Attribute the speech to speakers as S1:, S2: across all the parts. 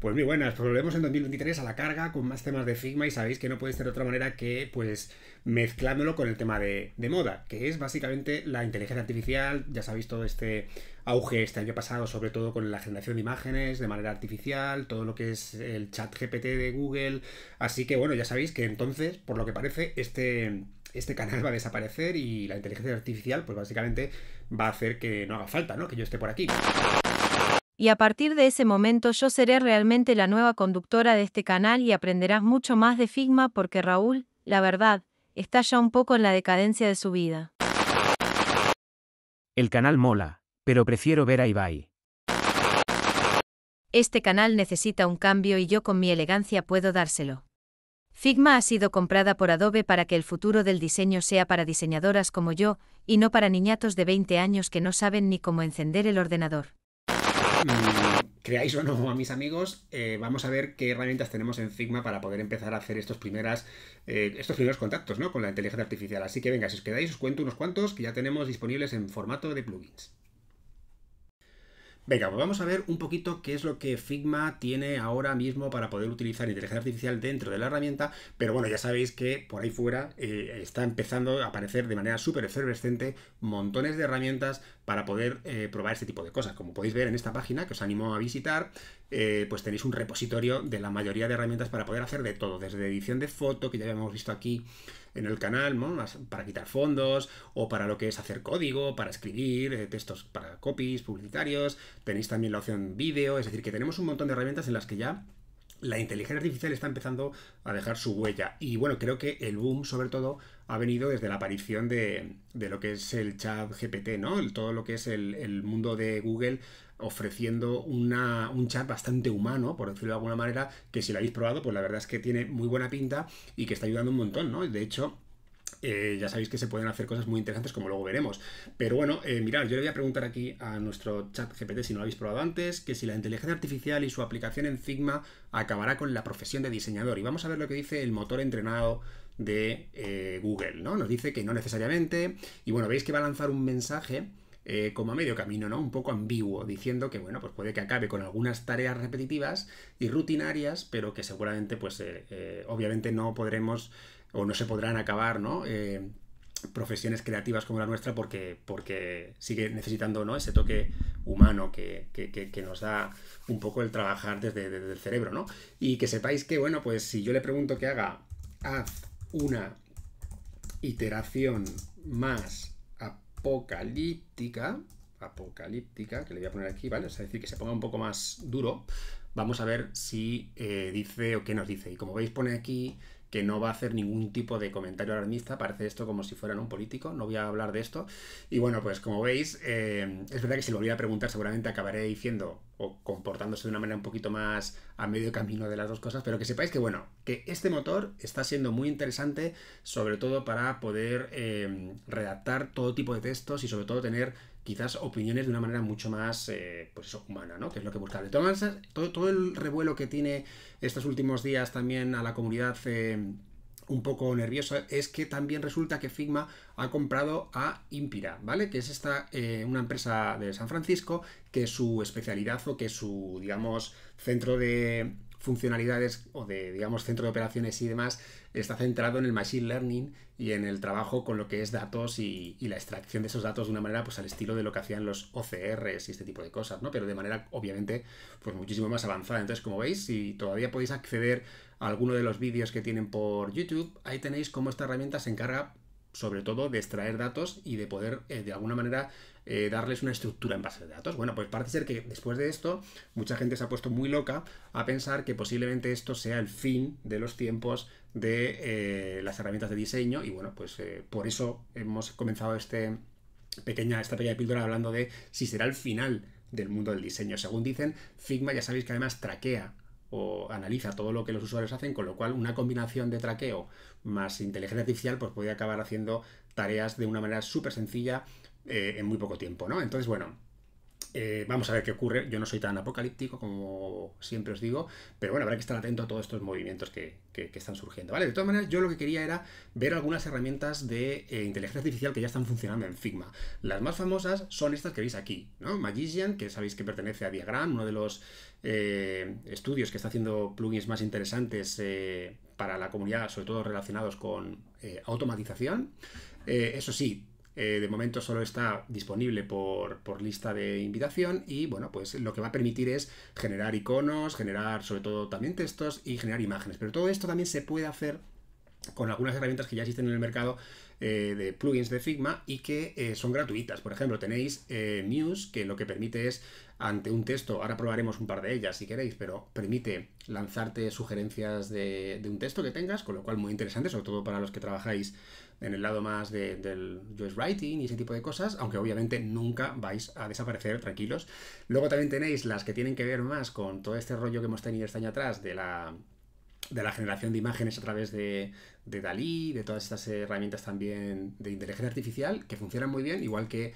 S1: Pues muy buenas, volvemos en 2023 a la carga con más temas de Figma y sabéis que no puede ser de otra manera que pues mezclándolo con el tema de, moda, que es básicamente la inteligencia artificial, ya sabéis todo este auge este año pasado, sobre todo con la generación de imágenes de manera artificial, todo lo que es el chat GPT de Google, así que bueno, ya sabéis que entonces, por lo que parece, este este canal va a desaparecer y la inteligencia artificial, pues básicamente va a hacer que no haga falta, ¿no? Que yo esté por aquí y a partir de ese momento yo seré realmente la nueva conductora de este canal y aprenderás mucho más de Figma porque Raúl, la verdad, está ya un poco en la decadencia de su vida. El canal mola, pero prefiero ver a Ibai. Este canal necesita un cambio y yo con mi elegancia puedo dárselo. Figma ha sido comprada por Adobe para que el futuro del diseño sea para diseñadoras como yo, y no para niñatos de 20 años que no saben ni cómo encender el ordenador. Mm, creáis o no a mis amigos, eh, vamos a ver qué herramientas tenemos en Figma para poder empezar a hacer estos, primeras, eh, estos primeros contactos ¿no? con la inteligencia artificial. Así que venga, si os quedáis, os cuento unos cuantos que ya tenemos disponibles en formato de plugins. Venga, pues vamos a ver un poquito qué es lo que Figma tiene ahora mismo para poder utilizar inteligencia artificial dentro de la herramienta, pero bueno, ya sabéis que por ahí fuera eh, está empezando a aparecer de manera súper efervescente montones de herramientas para poder eh, probar este tipo de cosas. Como podéis ver en esta página, que os animo a visitar, eh, pues tenéis un repositorio de la mayoría de herramientas para poder hacer de todo, desde edición de foto, que ya habíamos visto aquí, en el canal, para quitar fondos o para lo que es hacer código, para escribir eh, textos para copies publicitarios. Tenéis también la opción vídeo, es decir, que tenemos un montón de herramientas en las que ya la inteligencia artificial está empezando a dejar su huella. Y bueno, creo que el boom, sobre todo, ha venido desde la aparición de, lo que es el chat GPT, ¿no? todo lo que es el, mundo de Google ofreciendo una, un chat bastante humano, por decirlo de alguna manera, que si lo habéis probado, pues la verdad es que tiene muy buena pinta y que está ayudando un montón, ¿no? De hecho, eh, ya sabéis que se pueden hacer cosas muy interesantes como luego veremos. Pero bueno, eh, mirad, yo le voy a preguntar aquí a nuestro chat GPT si no lo habéis probado antes, que si la inteligencia artificial y su aplicación en Figma acabará con la profesión de diseñador. Y vamos a ver lo que dice el motor entrenado de eh, Google, ¿no? Nos dice que no necesariamente. Y bueno, veis que va a lanzar un mensaje eh, como a medio camino, ¿no? Un poco ambiguo, diciendo que, bueno, pues puede que acabe con algunas tareas repetitivas y rutinarias, pero que seguramente, pues, obviamente no podremos o no se podrán acabar, ¿no? Eh, profesiones creativas como la nuestra porque, porque sigue necesitando ¿no? ese toque humano que, nos da un poco el trabajar desde, el cerebro, ¿no? Y que sepáis que, bueno, pues si yo le pregunto que haga, haz una iteración más apocalíptica, apocalíptica, que le voy a poner aquí, ¿vale? Es decir, que se ponga un poco más duro, vamos a ver si eh, dice o qué nos dice. Y como veis, pone aquí que no va a hacer ningún tipo de comentario alarmista, parece esto como si fuera un político, no voy a hablar de esto. Y bueno, pues como veis, eh, es verdad que si lo voy a preguntar seguramente acabaré diciendo o comportándose de una manera un poquito más a medio camino de las dos cosas, pero que sepáis que bueno, que este motor está siendo muy interesante, sobre todo para poder eh, redactar todo tipo de textos y sobre todo tener quizás opiniones de una manera mucho más eh, pues eso, humana, ¿no? Que es lo que buscaba. todo, el revuelo que tiene estos últimos días también a la comunidad eh, un poco nerviosa es que también resulta que Figma ha comprado a Impira, ¿vale? Que es esta, eh, una empresa de San Francisco que su especialidad o que su, digamos, centro de funcionalidades o de, digamos, centro de operaciones y demás, está centrado en el machine learning y en el trabajo con lo que es datos y, la extracción de esos datos de una manera, pues al estilo de lo que hacían los OCRs y este tipo de cosas, ¿no? Pero de manera, obviamente, pues muchísimo más avanzada. Entonces, como veis, si todavía podéis acceder a alguno de los vídeos que tienen por YouTube, ahí tenéis cómo esta herramienta se encarga sobre todo de extraer datos y de poder eh, de alguna manera eh, darles una estructura en base de datos. Bueno, pues parece ser que después de esto mucha gente se ha puesto muy loca a pensar que posiblemente esto sea el fin de los tiempos de eh, las herramientas de diseño y bueno, pues por eso hemos comenzado este pequeña, esta pequeña píldora hablando de si será el final del mundo del diseño. Según dicen, Figma ya sabéis que además traquea o analiza todo lo que los usuarios hacen, con lo cual una combinación de traqueo más inteligencia artificial pues puede acabar haciendo tareas de una manera súper sencilla eh, en muy poco tiempo, ¿no? Entonces, bueno, eh, vamos a ver qué ocurre. Yo no soy tan apocalíptico como siempre os digo, pero bueno, habrá que estar atento a todos estos movimientos que, están surgiendo. ¿vale? De todas maneras, yo lo que quería era ver algunas herramientas de eh, inteligencia artificial que ya están funcionando en Figma. Las más famosas son estas que veis aquí, ¿no? Magician, que sabéis que pertenece a Diagram, uno de los eh, estudios que está haciendo plugins más interesantes para la comunidad, sobre todo relacionados con automatización. eso sí, eh, de momento solo está disponible por, lista de invitación y bueno, pues lo que va a permitir es generar iconos, generar sobre todo también textos y generar imágenes. Pero todo esto también se puede hacer con algunas herramientas que ya existen en el mercado eh, de plugins de Figma y que eh, son gratuitas. Por ejemplo, tenéis Muse, que lo que permite es ante un texto, ahora probaremos un par de ellas si queréis, pero permite lanzarte sugerencias de un texto que tengas, con lo cual muy interesante, sobre todo para los que trabajáis en el lado más del US Writing y ese tipo de cosas, aunque obviamente nunca vais a desaparecer, tranquilos. Luego también tenéis las que tienen que ver más con todo este rollo que hemos tenido este año atrás de la de la generación de imágenes a través de, de Dalí, de todas estas herramientas también de inteligencia artificial, que funcionan muy bien, igual que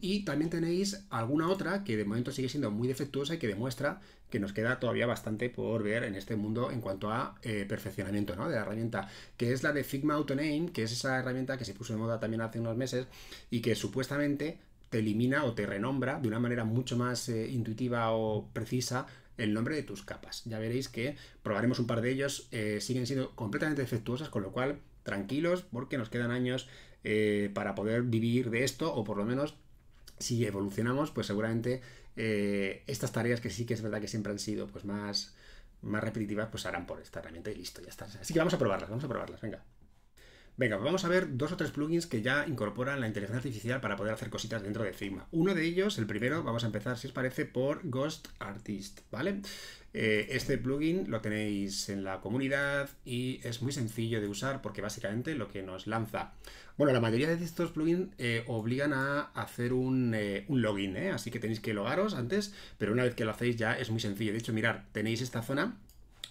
S1: y también tenéis alguna otra que de momento sigue siendo muy defectuosa y que demuestra que nos queda todavía bastante por ver en este mundo en cuanto a eh, perfeccionamiento de la herramienta, que es la de Figma AutoName, que es esa herramienta que se puso de moda también hace unos meses y que supuestamente te elimina o te renombra de una manera mucho más eh, intuitiva o precisa el nombre de tus capas. Ya veréis que probaremos un par de ellos, eh, siguen siendo completamente defectuosas, con lo cual tranquilos porque nos quedan años eh, para poder vivir de esto o por lo menos si evolucionamos, pues seguramente eh, estas tareas que sí que es verdad que siempre han sido pues más, más repetitivas, pues harán por esta herramienta y listo, ya está. Así que vamos a probarlas, vamos a probarlas, venga. Venga, vamos a ver dos o tres plugins que ya incorporan la inteligencia artificial para poder hacer cositas dentro de Figma. Uno de ellos, el primero, vamos a empezar, si os parece, por Ghost Artist, ¿vale? Eh, este plugin lo tenéis en la comunidad y es muy sencillo de usar porque básicamente lo que nos lanza... Bueno, la mayoría de estos plugins eh, obligan a hacer un, eh, login, ¿eh? así que tenéis que logaros antes, pero una vez que lo hacéis ya es muy sencillo. De hecho, mirad, tenéis esta zona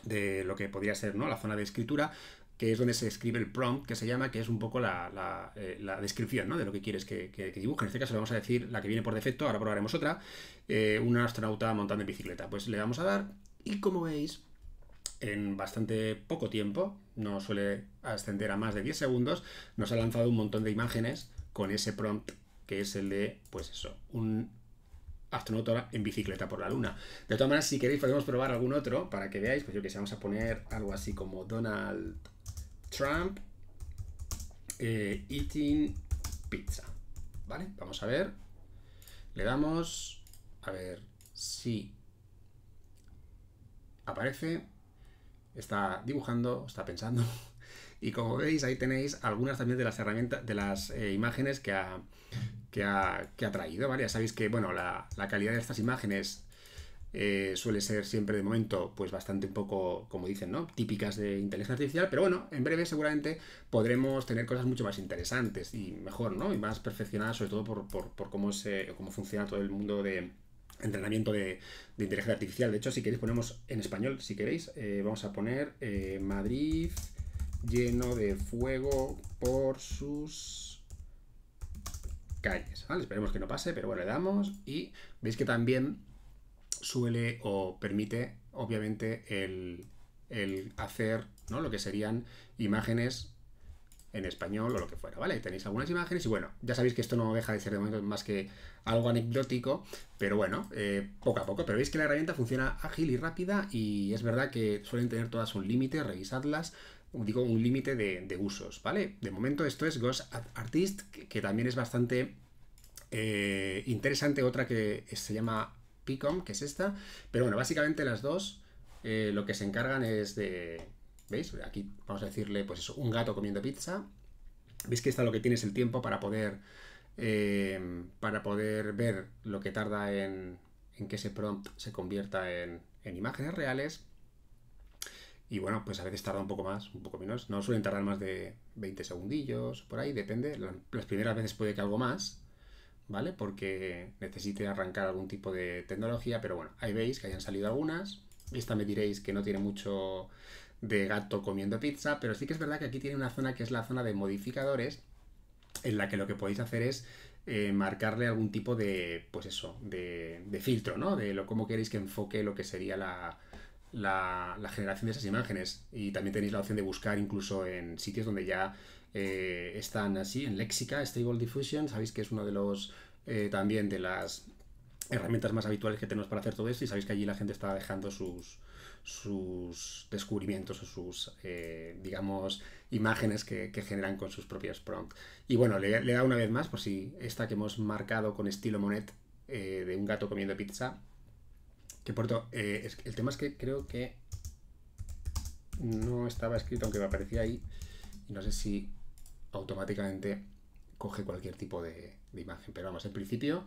S1: de lo que podría ser ¿no? la zona de escritura, que es donde se escribe el prompt, que se llama, que es un poco la, eh, descripción ¿no? de lo que quieres que, dibuje. En este caso le vamos a decir la que viene por defecto, ahora probaremos otra, eh, un astronauta montando en bicicleta. Pues le vamos a dar y como veis, en bastante poco tiempo, no suele ascender a más de 10 segundos, nos ha lanzado un montón de imágenes con ese prompt que es el de, pues eso, un astronauta en bicicleta por la luna. De todas maneras, si queréis podemos probar algún otro para que veáis, pues yo que sé, vamos a poner algo así como Donald Trump eh, eating pizza. ¿Vale? Vamos a ver. Le damos a ver si aparece. Está dibujando, está pensando. Y como veis, ahí tenéis algunas también de las herramientas, de las eh, imágenes que ha, traído, ¿vale? Ya sabéis que, bueno, la, la calidad de estas imágenes eh, suele ser siempre de momento pues bastante un poco, como dicen, ¿no? Típicas de inteligencia artificial, pero bueno, en breve seguramente podremos tener cosas mucho más interesantes y mejor, ¿no? Y más perfeccionadas sobre todo por, cómo, se, cómo funciona todo el mundo de entrenamiento de, inteligencia artificial. De hecho, si queréis ponemos en español, si queréis, eh, vamos a poner eh, Madrid lleno de fuego por sus calles. ¿vale? Esperemos que no pase, pero bueno, le damos y veis que también suele o permite, obviamente, el, hacer ¿no? lo que serían imágenes en español o lo que fuera, ¿vale? Tenéis algunas imágenes y bueno, ya sabéis que esto no deja de ser de momento más que algo anecdótico, pero bueno, eh, poco a poco. Pero veis que la herramienta funciona ágil y rápida y es verdad que suelen tener todas un límite, revisadlas, digo, un límite de, usos, ¿vale? De momento esto es Ghost Artist, que, también es bastante eh, interesante, otra que se llama que es esta. Pero bueno, básicamente las dos eh, lo que se encargan es de... ¿Veis? Aquí vamos a decirle, pues eso, un gato comiendo pizza. ¿Veis que está lo que tiene es el tiempo para poder, eh, para poder ver lo que tarda en, en que ese prompt se convierta en, en imágenes reales? Y bueno, pues a veces tarda un poco más, un poco menos. No suelen tardar más de 20 segundillos, por ahí, depende. Las primeras veces puede que algo más, ¿vale? Porque necesite arrancar algún tipo de tecnología, pero bueno, ahí veis que hayan salido algunas. Esta me diréis que no tiene mucho de gato comiendo pizza, pero sí que es verdad que aquí tiene una zona que es la zona de modificadores, en la que lo que podéis hacer es eh, marcarle algún tipo de, pues eso, de, filtro, ¿no? De lo, cómo queréis que enfoque lo que sería la, la, la generación de esas imágenes. Y también tenéis la opción de buscar incluso en sitios donde ya eh, están así en léxica Stable Diffusion, sabéis que es uno de los eh, también de las herramientas más habituales que tenemos para hacer todo esto y sabéis que allí la gente está dejando sus, sus descubrimientos o sus, eh, digamos, imágenes que, generan con sus propios prompts. Y bueno, le, da una vez más, por si esta que hemos marcado con estilo Monet de un gato comiendo pizza, que por todo, el tema es que creo que no estaba escrito, aunque me aparecía ahí, y no sé si automáticamente coge cualquier tipo de, imagen. Pero vamos, en principio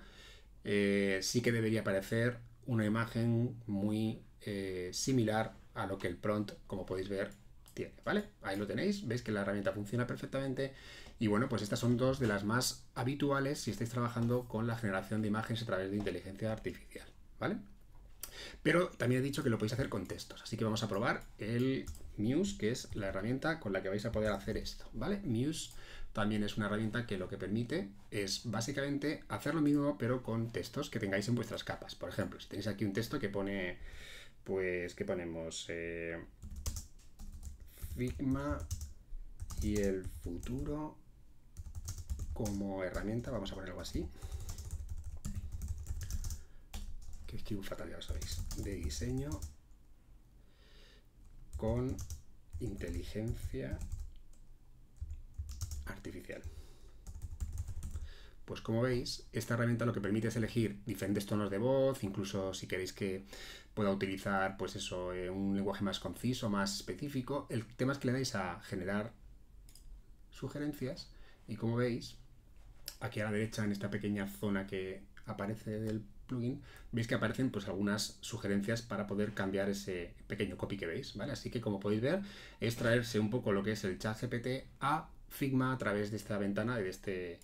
S1: eh, sí que debería aparecer una imagen muy eh, similar a lo que el prompt, como podéis ver, tiene, ¿vale? Ahí lo tenéis, veis que la herramienta funciona perfectamente y bueno, pues estas son dos de las más habituales si estáis trabajando con la generación de imágenes a través de inteligencia artificial, ¿vale? Pero también he dicho que lo podéis hacer con textos, así que vamos a probar el Muse, que es la herramienta con la que vais a poder hacer esto, ¿vale? Muse también es una herramienta que lo que permite es básicamente hacer lo mismo pero con textos que tengáis en vuestras capas. Por ejemplo, si tenéis aquí un texto que pone, pues, ¿qué ponemos? Eh, Figma y el futuro como herramienta, vamos a poner algo así que fatal, ya lo sabéis, de diseño con inteligencia artificial. Pues como veis, esta herramienta lo que permite es elegir diferentes tonos de voz, incluso si queréis que pueda utilizar, pues eso, eh, un lenguaje más conciso, más específico. El tema es que le dais a generar sugerencias y como veis, aquí a la derecha en esta pequeña zona que aparece del plugin, veis que aparecen pues algunas sugerencias para poder cambiar ese pequeño copy que veis, ¿vale? Así que como podéis ver, es traerse un poco lo que es el chat GPT a Figma a través de esta ventana de este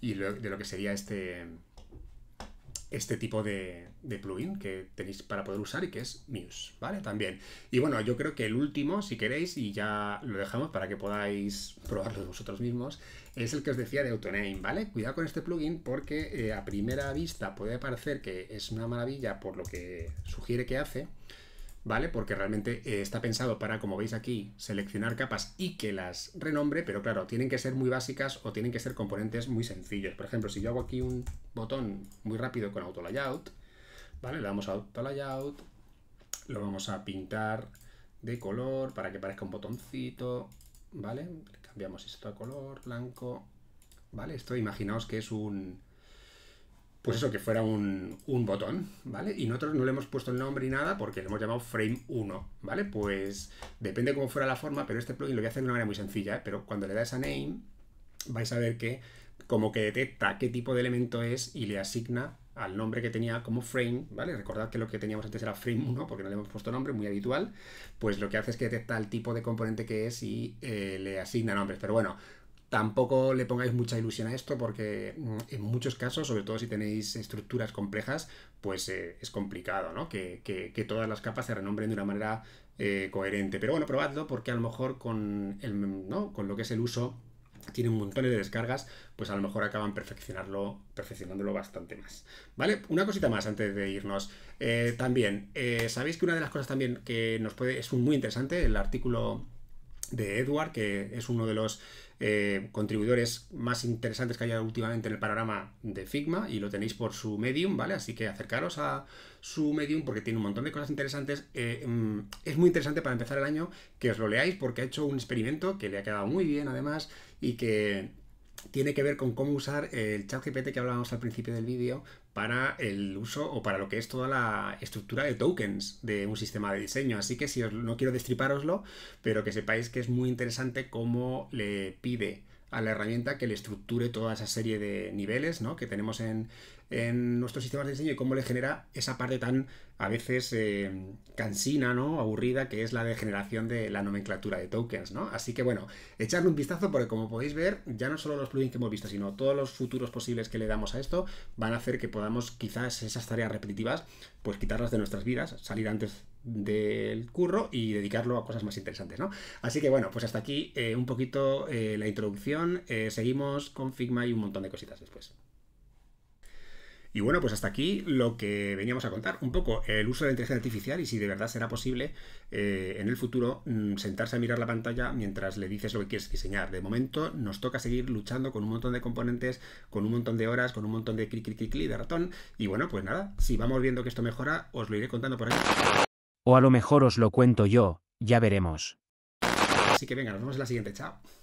S1: y de lo que sería este este tipo de, plugin que tenéis para poder usar y que es Muse, ¿vale? También. Y bueno, yo creo que el último, si queréis, y ya lo dejamos para que podáis probarlo vosotros mismos, es el que os decía de Autoname, ¿vale? Cuidado con este plugin porque eh, a primera vista puede parecer que es una maravilla por lo que sugiere que hace, ¿vale? Porque realmente eh, está pensado para, como veis aquí, seleccionar capas y que las renombre, pero claro, tienen que ser muy básicas o tienen que ser componentes muy sencillos. Por ejemplo, si yo hago aquí un botón muy rápido con Auto Layout, ¿vale? Le damos a Auto Layout, lo vamos a pintar de color para que parezca un botoncito, ¿vale? Cambiamos esto a color, blanco, ¿vale? Esto imaginaos que es un pues eso, que fuera un, botón, ¿vale? Y nosotros no le hemos puesto el nombre y nada porque le hemos llamado frame 1, ¿vale? Pues depende cómo fuera la forma, pero este plugin lo voy a hacer de una manera muy sencilla, ¿eh? pero cuando le das esa name vais a ver que como que detecta qué tipo de elemento es y le asigna al nombre que tenía como frame, ¿vale? Recordad que lo que teníamos antes era frame 1, porque no le hemos puesto nombre, muy habitual, pues lo que hace es que detecta el tipo de componente que es y eh, le asigna nombres. Pero bueno, Tampoco le pongáis mucha ilusión a esto porque mm, en muchos casos, sobre todo si tenéis estructuras complejas, pues eh, es complicado, ¿no? Que, todas las capas se renombren de una manera eh, coherente. Pero bueno, probadlo porque a lo mejor con, el, con lo que es el uso tiene un montón de descargas, pues a lo mejor acaban perfeccionándolo bastante más. ¿Vale? Una cosita más antes de irnos. Eh, también, sabéis que una de las cosas también que nos puede, es muy interesante, el artículo de Edward, que es uno de los eh, contribuidores más interesantes que haya últimamente en el panorama de Figma y lo tenéis por su medium, ¿vale? Así que acercaros a su medium porque tiene un montón de cosas interesantes. Eh, mm, es muy interesante para empezar el año que os lo leáis porque ha hecho un experimento que le ha quedado muy bien además y que tiene que ver con cómo usar el chat GPT que hablábamos al principio del vídeo para el uso o para lo que es toda la estructura de tokens de un sistema de diseño. Así que si os, no quiero destriparoslo, pero que sepáis que es muy interesante cómo le pide a la herramienta que le estructure toda esa serie de niveles ¿no? que tenemos en, nuestros sistemas de diseño y cómo le genera esa parte tan a veces eh, cansina, ¿no? aburrida, que es la de generación de la nomenclatura de tokens. ¿no? Así que bueno, echarle un vistazo porque como podéis ver, ya no solo los plugins que hemos visto, sino todos los futuros posibles que le damos a esto van a hacer que podamos quizás esas tareas repetitivas, pues quitarlas de nuestras vidas, salir antes del curro y dedicarlo a cosas más interesantes, ¿no? Así que bueno, pues hasta aquí eh, un poquito eh, la introducción. Eh, seguimos con Figma y un montón de cositas después. Y bueno, pues hasta aquí lo que veníamos a contar, un poco el uso de la inteligencia artificial y si de verdad será posible en el futuro mm, sentarse a mirar la pantalla mientras le dices lo que quieres diseñar. De momento nos toca seguir luchando con un montón de componentes, con un montón de horas, con un montón de clic, clic, clic, clic de ratón. Y bueno, pues nada, si vamos viendo que esto mejora, os lo iré contando por aquí. O a lo mejor os lo cuento yo, ya veremos. Así que venga, nos vemos en la siguiente, chao.